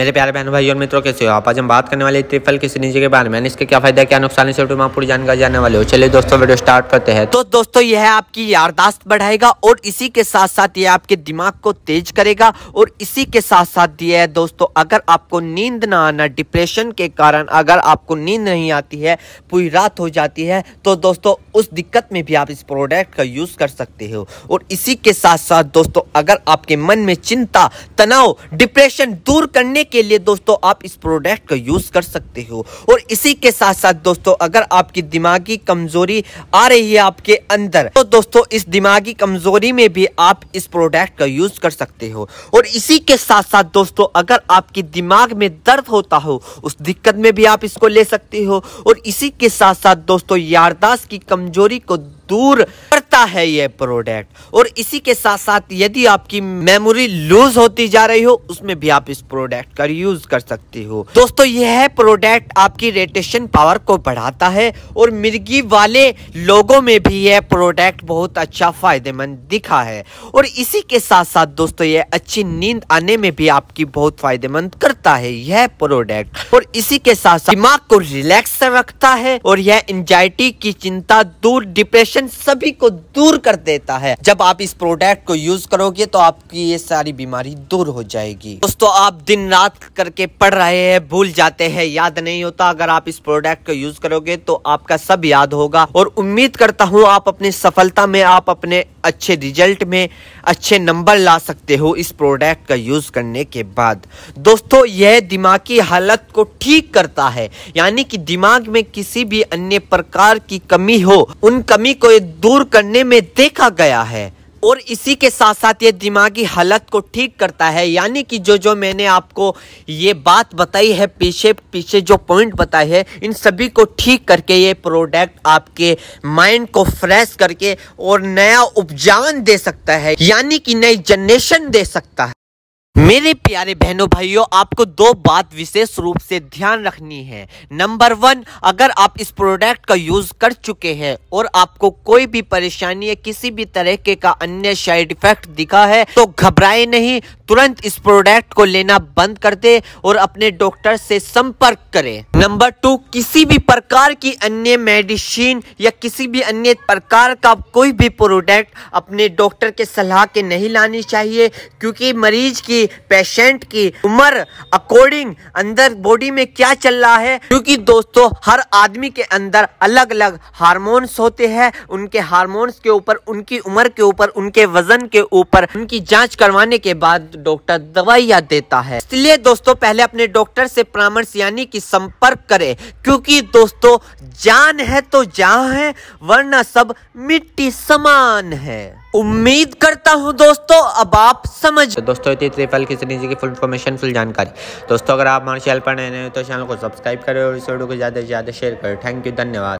मेरे प्यारे बहन भाई और मित्रों कैसे हो आप आज हम बात करने वाले ट्रिपल की सीरीज के बारे में इसके क्या फायदा क्या नुकसान से छोटे पूरी जानकारी जाने वाले हो चलिए दोस्तों वीडियो स्टार्ट करते हैं तो दोस्तों यह आपकी यारदाश्त बढ़ाएगा और इसी के साथ साथ ये आपके दिमाग को तेज करेगा और इसी के साथ साथ है दोस्तों अगर आपको नींद ना आना डिप्रेशन के कारण अगर आपको नींद नहीं आती है पूरी रात हो जाती है तो दोस्तों उस दिक्कत में भी आप इस प्रोडक्ट का यूज कर सकते हो और इसी के साथ साथ दोस्तों अगर आपके मन में चिंता तनाव डिप्रेशन दूर करने के लिए दोस्तों आप इस प्रोडक्ट का यूज़ कर सकते हो और इसी के साथ साथ दोस्तों अगर आपकी दिमागी कमज़ोरी आ रही है आपके अंदर तो दोस्तों इस दिमागी कमज़ोरी में भी आप इस प्रोडक्ट का यूज़ कर सकते हो और इसी के साथ साथ दोस्तों अगर आपके दिमाग में दर्द होता हो उस दिक्कत में भी आप इसको ले सकते हो और इसी के साथ साथ दोस्तों याददाश्त की कमज़ोरी को दूर कर सकता है ये प्रोडक्ट और इसी के साथ साथ यदि आपकी मेमोरी लूज होती जा रही हो उसमें भी आप इस प्रोडक्ट का यूज कर सकते हो दोस्तों यह प्रोडक्ट आपकी रेटेशन पावर को बढ़ाता है और मिर्गी वाले लोगों में भी यह प्रोडक्ट बहुत अच्छा फायदेमंद दिखा है और इसी के साथ साथ दोस्तों यह अच्छी नींद आने में भी आपकी बहुत फायदेमंद करता है यह प्रोडक्ट और इसी के साथ साथ दिमाग को रिलैक्स रखता है और यह एंजाइटी की चिंता दूर डिप्रेशन सभी को दूर कर देता है जब आप इस प्रोडक्ट को यूज करोगे तो आपकी ये सारी बीमारी दूर हो जाएगी दोस्तों आप दिन रात करके पढ़ रहे हैं भूल जाते हैं याद नहीं होता अगर आप इस प्रोडक्ट को यूज करोगे तो आपका सब याद होगा और उम्मीद करता हूँ आप अपनी सफलता में आप अपने अच्छे रिजल्ट में अच्छे नंबर ला सकते हो इस प्रोडक्ट का यूज़ करने के बाद दोस्तों यह दिमाग की हालत को ठीक करता है यानी कि दिमाग में किसी भी अन्य प्रकार की कमी हो उन कमी को दूर करने में देखा गया है और इसी के साथ साथ ये दिमागी हालत को ठीक करता है यानी कि जो जो मैंने आपको ये बात बताई है पीछे पीछे जो पॉइंट बताए हैं इन सभी को ठीक करके ये प्रोडक्ट आपके माइंड को फ्रेश करके और नया उपजान दे सकता है यानी कि नई जनरेशन दे सकता है मेरे प्यारे बहनों भाइयों आपको दो बात विशेष रूप से ध्यान रखनी है नंबर वन अगर आप इस प्रोडक्ट का यूज कर चुके हैं और आपको कोई भी परेशानी या किसी भी तरीके का अन्य साइड इफेक्ट दिखा है तो घबराए नहीं तुरंत इस प्रोडक्ट को लेना बंद कर दे और अपने डॉक्टर से संपर्क करें नंबर टू किसी भी प्रकार की अन्य मेडिसिन या किसी भी अन्य प्रकार का कोई भी प्रोडक्ट अपने डॉक्टर के सलाह के नहीं लानी चाहिए क्योंकि मरीज की की पेशेंट की उम्र अकॉर्डिंग अंदर बॉडी में क्या चल रहा है क्योंकि दोस्तों हर आदमी के अंदर अलग अलग हार्मोन्स होते हैं उनके हार्मोन्स के ऊपर उनकी उम्र के ऊपर उनके वजन के ऊपर उनकी जांच करवाने के बाद डॉक्टर दवाइया देता है इसलिए दोस्तों पहले अपने डॉक्टर से परामर्श यानी कि संपर्क करें क्योंकि दोस्तों जान है तो जहाँ है वरना सब मिट्टी समान है उम्मीद करता हूं दोस्तों अब आप समझ तो दोस्तों इतनी ट्रिपल की सीरीज की फुल इन्फॉर्मेशन फुल जानकारी दोस्तों अगर आप हमारे चैनल पर नए हैं तो चैनल को सब्सक्राइब करें और इस वीडियो को ज़्यादा से ज़्यादा शेयर करें थैंक यू धन्यवाद